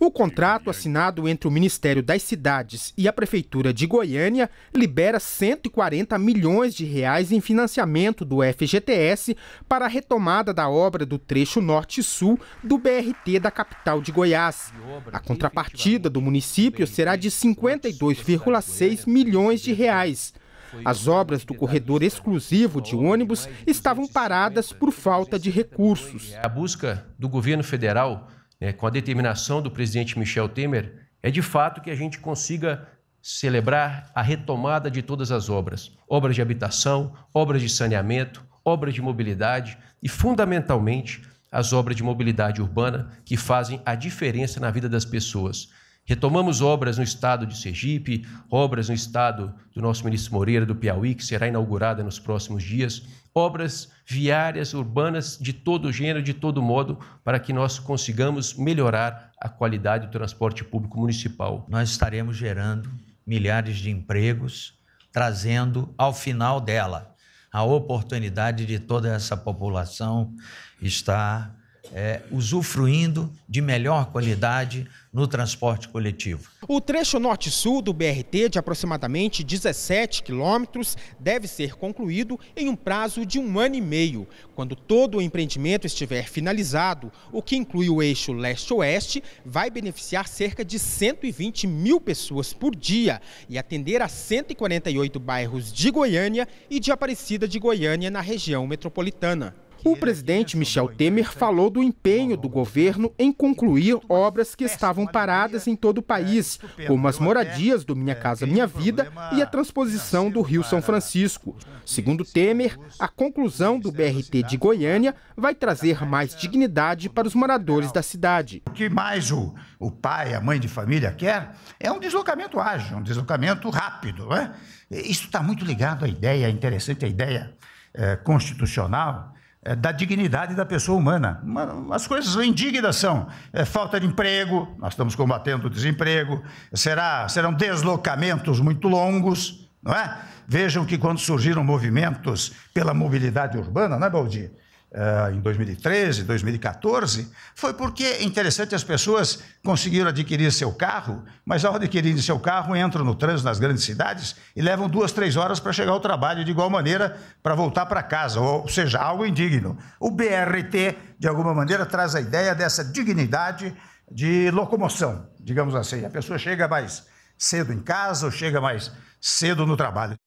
O contrato assinado entre o Ministério das Cidades e a Prefeitura de Goiânia libera 140 milhões de reais em financiamento do FGTS para a retomada da obra do trecho norte-sul do BRT da capital de Goiás. A contrapartida do município será de 52,6 milhões de reais. As obras do corredor exclusivo de ônibus estavam paradas por falta de recursos. É a busca do governo federal né, com a determinação do presidente Michel Temer, é de fato que a gente consiga celebrar a retomada de todas as obras: obras de habitação, obras de saneamento, obras de mobilidade e, fundamentalmente, as obras de mobilidade urbana que fazem a diferença na vida das pessoas. Retomamos obras no estado de Sergipe, obras no estado do nosso ministro Moreira do Piauí, que será inaugurada nos próximos dias, obras viárias, urbanas, de todo gênero, de todo modo, para que nós consigamos melhorar a qualidade do transporte público municipal. Nós estaremos gerando milhares de empregos, trazendo ao final dela a oportunidade de toda essa população estar é, usufruindo de melhor qualidade no transporte coletivo. O trecho norte-sul do BRT, de aproximadamente 17 quilômetros, deve ser concluído em um prazo de um ano e meio. Quando todo o empreendimento estiver finalizado, o que inclui o eixo leste-oeste, vai beneficiar cerca de 120 mil pessoas por dia e atender a 148 bairros de Goiânia e de Aparecida de Goiânia na região metropolitana. O presidente Michel Temer falou do empenho do governo em concluir obras que estavam paradas em todo o país, como as moradias do Minha Casa Minha Vida e a transposição do Rio São Francisco. Segundo Temer, a conclusão do BRT de Goiânia vai trazer mais dignidade para os moradores da cidade. O que mais o, o pai, a mãe de família quer é um deslocamento ágil, um deslocamento rápido. Né? Isso está muito ligado à ideia, interessante a ideia é, constitucional, é, da dignidade da pessoa humana. As coisas indignas são é, falta de emprego, nós estamos combatendo o desemprego, será, serão deslocamentos muito longos, não é? Vejam que quando surgiram movimentos pela mobilidade urbana, não é, Baldi? Ah, em 2013, 2014, foi porque, é interessante, as pessoas conseguiram adquirir seu carro, mas ao adquirir seu carro, entram no trânsito nas grandes cidades e levam duas, três horas para chegar ao trabalho de igual maneira para voltar para casa, ou seja, algo indigno. O BRT, de alguma maneira, traz a ideia dessa dignidade de locomoção, digamos assim. A pessoa chega mais cedo em casa ou chega mais cedo no trabalho.